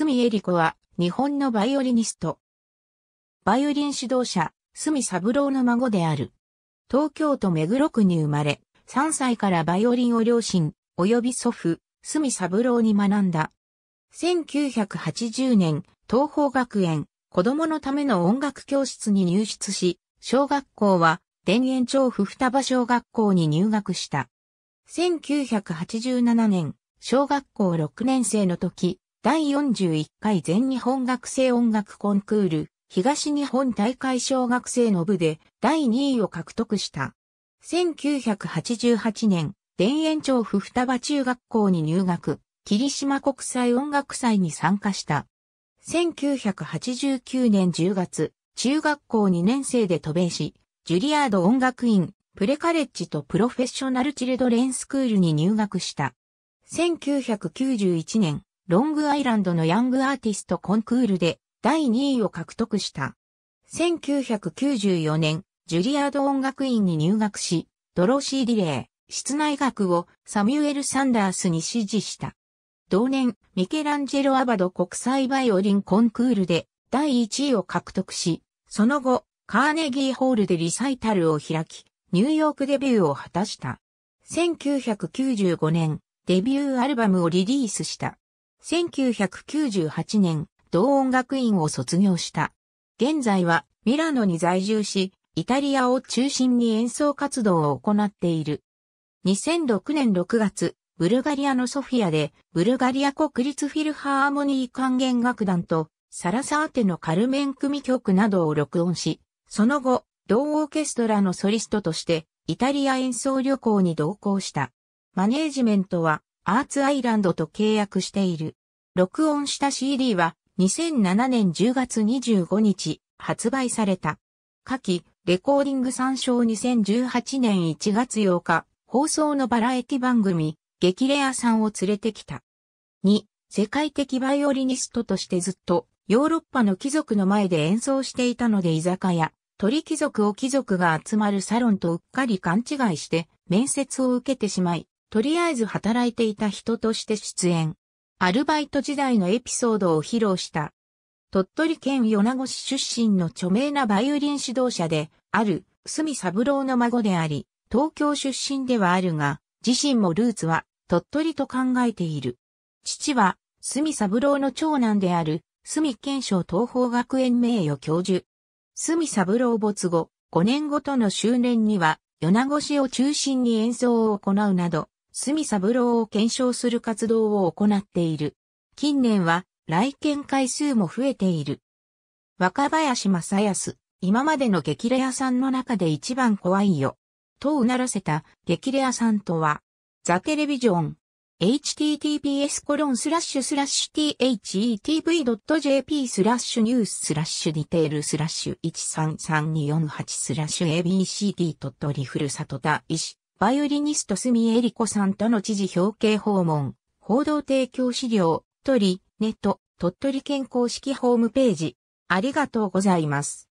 隅恵理子は、日本のバイオリニスト。バイオリン指導者、隅三郎の孫である。東京都目黒区に生まれ、3歳からバイオリンを両親、及び祖父、隅三郎に学んだ。1980年、東方学園、子供のための音楽教室に入室し、小学校は、田園調布双葉小学校に入学した。1987年、小学校6年生の時、第41回全日本学生音楽コンクール、東日本大会小学生の部で第2位を獲得した。1988年、田園調布双葉中学校に入学、霧島国際音楽祭に参加した。1989年10月、中学校2年生で渡米し、ジュリアード音楽院、プレカレッジとプロフェッショナルチルドレンスクールに入学した。1991年、ロングアイランドのヤングアーティストコンクールで第2位を獲得した。1994年、ジュリアード音楽院に入学し、ドロシー・ディレー、室内楽をサミュエル・サンダースに指示した。同年、ミケランジェロ・アバド国際バイオリンコンクールで第1位を獲得し、その後、カーネギーホールでリサイタルを開き、ニューヨークデビューを果たした。1995年、デビューアルバムをリリースした。1998年、同音楽院を卒業した。現在はミラノに在住し、イタリアを中心に演奏活動を行っている。2006年6月、ブルガリアのソフィアで、ブルガリア国立フィルハーモニー管弦楽団と、サラサーテのカルメン組曲などを録音し、その後、同オーケストラのソリストとして、イタリア演奏旅行に同行した。マネージメントは、アーツアイランドと契約している。録音した CD は2007年10月25日発売された。下記、レコーディング参照2018年1月8日、放送のバラエティ番組、激レアさんを連れてきた。2、世界的バイオリニストとしてずっと、ヨーロッパの貴族の前で演奏していたので居酒屋、鳥貴族を貴族が集まるサロンとうっかり勘違いして、面接を受けてしまい、とりあえず働いていた人として出演。アルバイト時代のエピソードを披露した。鳥取県米子市出身の著名なバイオリン指導者で、ある、隅三郎の孫であり、東京出身ではあるが、自身もルーツは鳥取と考えている。父は、隅三郎の長男である、隅県省東方学園名誉教授。隅三郎没後、5年ごとの周年には、米子市を中心に演奏を行うなど、ブローを検証する活動を行っている。近年は来県回数も増えている。若林正康、今までの激レアさんの中で一番怖いよ。とうならせた激レアさんとは、ザ・テレビジョン、https コロンスラッシュスラッシュ thetv.jp スラッシュニューススラッシュディテールスラッシュ13328スラッシュ a b c d 鳥ふるさとたいしバイオリニスト住江理子さんとの知事表敬訪問、報道提供資料、鳥、ネット、鳥取県公式ホームページ。ありがとうございます。